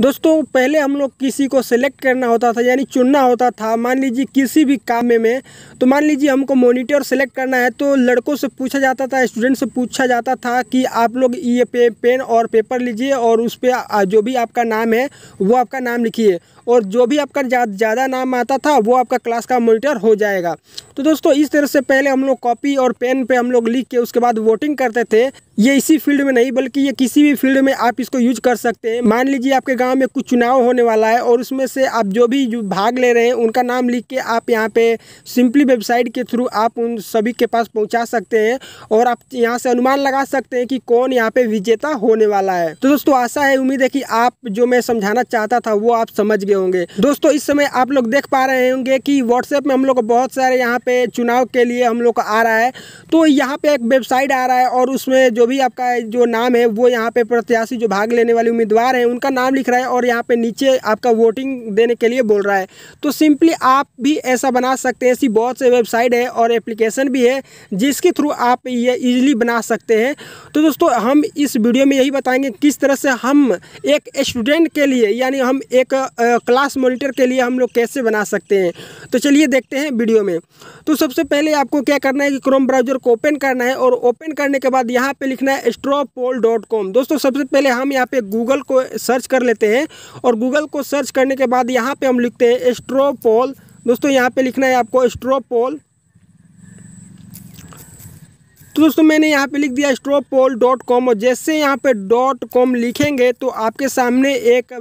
दोस्तों पहले हम लोग किसी को सेलेक्ट करना होता था यानी चुनना होता था मान लीजिए किसी भी काम में, में तो मान लीजिए हमको मॉनिटर सेलेक्ट करना है तो लड़कों से पूछा जाता था स्टूडेंट से पूछा जाता था कि आप लोग ये पे, पेन और पेपर लीजिए और उस पर जो भी आपका नाम है वो आपका नाम लिखिए और जो भी आपका ज़्यादा नाम आता था वो आपका क्लास का मोनिटर हो जाएगा तो दोस्तों इस तरह से पहले हम लोग कॉपी और पेन पे हम लोग लिख के उसके बाद वोटिंग करते थे ये इसी फील्ड में नहीं बल्कि ये किसी भी फील्ड में आप इसको यूज कर सकते हैं मान लीजिए आपके गांव में कुछ चुनाव होने वाला है और उसमें से आप जो भी भाग ले रहे हैं उनका नाम लिख के आप यहाँ पे सिंपली वेबसाइट के थ्रू आप उन सभी के पास पहुँचा सकते हैं और आप यहाँ से अनुमान लगा सकते हैं कि कौन यहाँ पे विजेता होने वाला है तो दोस्तों आशा है उम्मीद है कि आप जो मैं समझाना चाहता था वो आप समझ गए होंगे दोस्तों इस समय आप लोग देख पा रहे होंगे कि व्हाट्सएप में हम लोग बहुत सारे यहाँ पे चुनाव के लिए हम लोग को आ रहा है तो यहाँ पे एक वेबसाइट आ रहा है और उसमें जो भी आपका जो नाम है वो यहाँ पे प्रत्याशी जो भाग लेने वाले उम्मीदवार हैं उनका नाम लिख रहा है और यहाँ पे नीचे आपका वोटिंग देने के लिए बोल रहा है तो सिंपली आप भी ऐसा बना सकते हैं ऐसी बहुत से वेबसाइट है और एप्लीकेशन भी है जिसके थ्रू आप ये ईजिली बना सकते हैं तो दोस्तों हम इस वीडियो में यही बताएंगे किस तरह से हम एक स्टूडेंट के लिए यानी हम एक क्लास मोनिटर के लिए हम लोग कैसे बना सकते हैं तो चलिए देखते हैं वीडियो में तो सबसे पहले आपको क्या करना है कि क्रोम ब्राउजर को ओपन करना है और ओपन करने के बाद यहाँ पर लिखना है स्ट्रॉपोल दोस्तों सबसे पहले हम यहाँ पर गूगल को सर्च कर लेते हैं और गूगल को सर्च करने के बाद यहाँ पर हम लिखते हैं स्ट्रोपोल दोस्तों यहाँ पर लिखना है आपको स्ट्रोपोल तो दोस्तों मैंने यहाँ पे लिख दिया स्ट्रोपोल डॉट कॉम और जैसे यहाँ पे डॉट कॉम लिखेंगे तो आपके सामने एक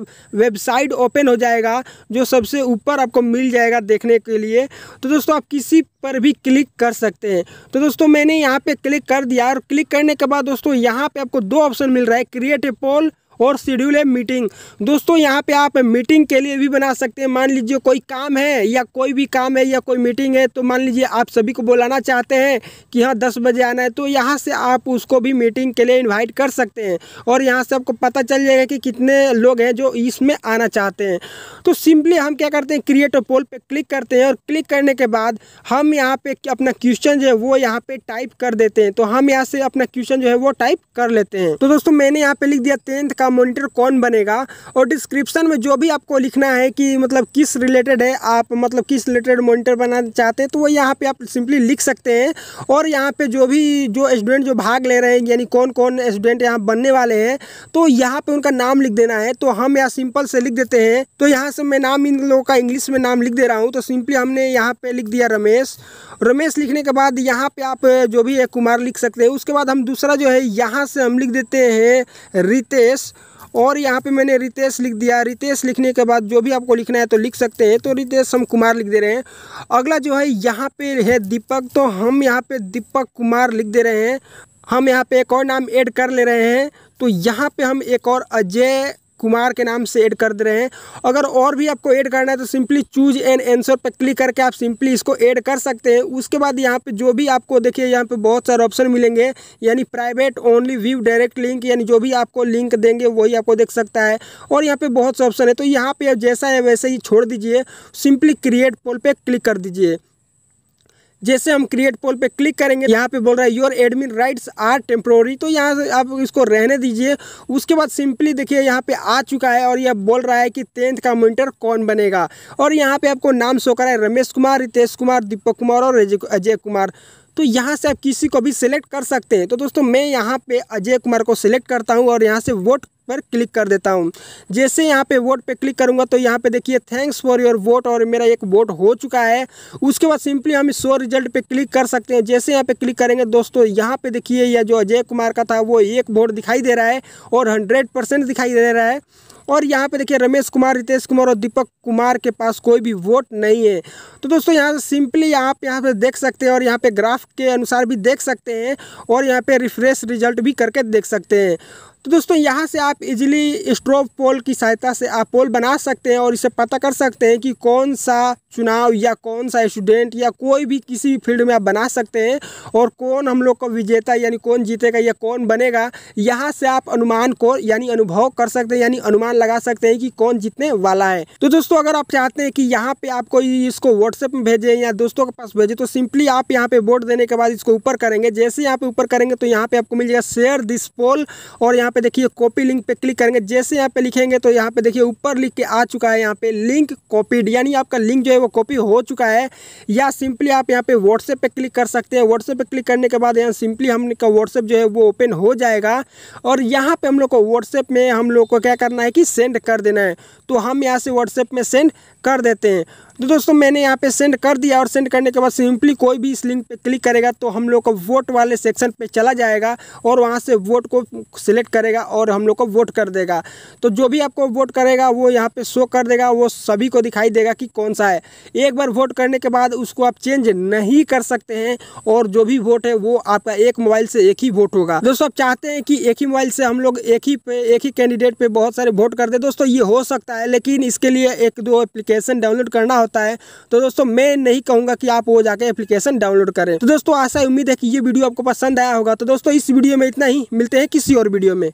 वेबसाइट ओपन हो जाएगा जो सबसे ऊपर आपको मिल जाएगा देखने के लिए तो दोस्तों आप किसी पर भी क्लिक कर सकते हैं तो दोस्तों मैंने यहाँ पे क्लिक कर दिया और क्लिक करने के बाद दोस्तों यहाँ पे आपको दो ऑप्शन मिल रहा है क्रिएट ए पोल और शेड्यूल है मीटिंग दोस्तों यहाँ पे आप मीटिंग के लिए भी बना सकते हैं मान लीजिए कोई काम है या कोई भी काम है या कोई मीटिंग है तो मान लीजिए आप सभी को बुलाना चाहते हैं कि हाँ दस बजे आना है तो यहाँ से आप उसको भी मीटिंग के लिए इन्वाइट कर सकते हैं और यहाँ से आपको पता चल जाएगा कि कितने लोग हैं जो इसमें आना चाहते हैं तो सिंपली हम क्या करते हैं क्रिएट पोल पर क्लिक करते हैं और क्लिक करने के बाद हम यहाँ पे अपना क्वेश्चन जो है वो यहाँ पे टाइप कर देते हैं तो हम यहाँ से अपना क्वेश्चन जो है वो टाइप कर लेते हैं तो दोस्तों मैंने यहाँ पे लिख दिया टेंथ का का मॉनिटर कौन बनेगा और डिस्क्रिप्शन में जो भी आपको लिखना है कि मतलब किस रिलेटेड है आप मतलब किस रिलेटेड मॉनिटर बनाना चाहते हैं तो वो यहाँ पे आप सिंपली लिख सकते हैं और यहाँ पे जो भी जो स्टूडेंट जो भाग ले रहे हैं यानी कौन कौन स्टूडेंट यहाँ बनने वाले हैं तो यहाँ पर उनका नाम लिख देना है तो हम यहाँ सिंपल से लिख देते हैं तो यहाँ से मैं नाम इन लोगों का इंग्लिश में नाम लिख दे रहा हूँ तो सिंपली हमने यहाँ पर लिख दिया रमेश रमेश लिखने के बाद यहाँ पर आप जो भी है कुमार लिख सकते हैं उसके बाद हम दूसरा जो है यहाँ से हम लिख देते हैं रितेश और यहाँ पे मैंने रितेश लिख दिया रितेश लिखने के बाद जो भी आपको लिखना है तो लिख सकते हैं तो रितेश हम कुमार लिख दे रहे हैं अगला जो है यहाँ पे है दीपक तो हम यहाँ पे दीपक कुमार लिख दे रहे हैं हम यहाँ पे एक और नाम ऐड कर ले रहे हैं तो यहाँ पे हम एक और अजय कुमार के नाम से ऐड कर दे रहे हैं अगर और भी आपको ऐड करना है तो सिंपली चूज एन आंसर पर क्लिक करके आप सिंपली इसको ऐड कर सकते हैं उसके बाद यहाँ पे जो भी आपको देखिए यहाँ पे बहुत सारे ऑप्शन मिलेंगे यानी private only view direct link यानी जो भी आपको लिंक देंगे वही आपको देख सकता है और यहाँ पर बहुत से ऑप्शन है तो यहाँ पे जैसा है वैसे ही छोड़ दीजिए सिंपली क्रिएट पोल पर क्लिक कर दीजिए जैसे हम क्रिएट पोल पे क्लिक करेंगे यहाँ पे बोल रहा है your admin rights are temporary तो यहाँ से आप इसको रहने दीजिए उसके बाद सिंपली देखिए यहाँ पे आ चुका है और यह बोल रहा है कि टेंथ का मोनिटर कौन बनेगा और यहाँ पे आपको नाम शो रहा है रमेश कुमार रितेश कुमार दीपक कुमार और अजय कुमार तो यहाँ से आप किसी को भी सिलेक्ट कर सकते हैं तो दोस्तों मैं यहाँ पे अजय कुमार को सिलेक्ट करता हूँ और यहाँ से वोट पर क्लिक कर देता हूँ जैसे यहाँ पे वोट पे क्लिक करूँगा तो यहाँ पे देखिए थैंक्स फॉर योर वोट और मेरा एक वोट हो चुका है उसके बाद सिंपली हम शो रिजल्ट पे क्लिक कर सकते हैं जैसे यहाँ पे क्लिक करेंगे दोस्तों यहाँ पे देखिए यह जो अजय कुमार का था वो एक वोट दिखाई दे रहा है और हंड्रेड दिखाई दे रहा है और यहाँ पे देखिए रमेश कुमार रितेश कुमार और दीपक कुमार के पास कोई भी वोट नहीं है तो दोस्तों यहाँ सिंपली आप यहाँ पे देख सकते हैं और यहाँ पे ग्राफ के अनुसार भी देख सकते हैं और यहाँ पे रिफ्रेश रिजल्ट भी करके देख सकते हैं तो दोस्तों यहाँ से आप इजीली स्ट्रोव पोल की सहायता से आप पोल बना सकते हैं और इसे पता कर सकते हैं कि कौन सा चुनाव या कौन सा स्टूडेंट या कोई भी किसी भी फील्ड में आप बना सकते हैं और कौन हम लोग को विजेता यानी कौन जीतेगा या कौन बनेगा यहाँ से आप अनुमान को यानी अनुभव कर सकते हैं यानी अनुमान लगा सकते हैं कि कौन जीतने वाला है तो दोस्तों अगर आप चाहते हैं कि यहाँ पे कोई इसको व्हाट्सएप में भेजें या दोस्तों के पास भेजें तो सिंपली आप यहाँ पे वोट देने के बाद इसको ऊपर करेंगे जैसे यहाँ पे ऊपर करेंगे तो यहाँ पे आपको मिल जाएगा शेयर दिस पोल और यहाँ यहाँ पे देखिए कॉपी लिंक पे क्लिक करेंगे जैसे यहाँ पे लिखेंगे तो यहाँ पे देखिए ऊपर लिख के आ चुका है यहाँ पे लिंक कॉपीड यानी आपका लिंक जो है वो कॉपी हो चुका है या सिंपली आप यहाँ पे व्हाट्सएप पे क्लिक कर सकते हैं व्हाट्सएप पे क्लिक करने के बाद यहाँ सिंपली हम का व्हाट्सएप जो है वो ओपन हो जाएगा और यहाँ पर हम लोग को व्हाट्सएप में हम लोग को क्या करना है कि सेंड कर देना है तो हम यहाँ से व्हाट्सएप में सेंड कर देते हैं तो दोस्तों मैंने यहाँ पे सेंड कर दिया और सेंड करने के बाद सिंपली कोई भी इस लिंक पे क्लिक करेगा तो हम लोग को वोट वाले सेक्शन पे चला जाएगा और वहाँ से वोट को सिलेक्ट करेगा और हम लोग को वोट कर देगा तो जो भी आपको वोट करेगा वो यहाँ पे शो कर देगा वो सभी को दिखाई देगा कि कौन सा है एक बार वोट करने के बाद उसको आप चेंज नहीं कर सकते हैं और जो भी वोट है वो आपका एक मोबाइल से एक ही वोट होगा दोस्तों आप चाहते हैं कि एक ही मोबाइल से हम लोग एक ही पे एक ही कैंडिडेट पर बहुत सारे वोट कर दे दोस्तों ये हो सकता है लेकिन इसके लिए एक दो एप्लीकेशन डाउनलोड करना होता है तो दोस्तों मैं नहीं कहूँगा कि आप वो जाकर एप्लीकेशन डाउनलोड करें तो दोस्तों आशा उम्मीद है कि ये वीडियो आपको पसंद आया होगा तो दोस्तों इस वीडियो में इतना ही मिलते हैं किसी और वीडियो में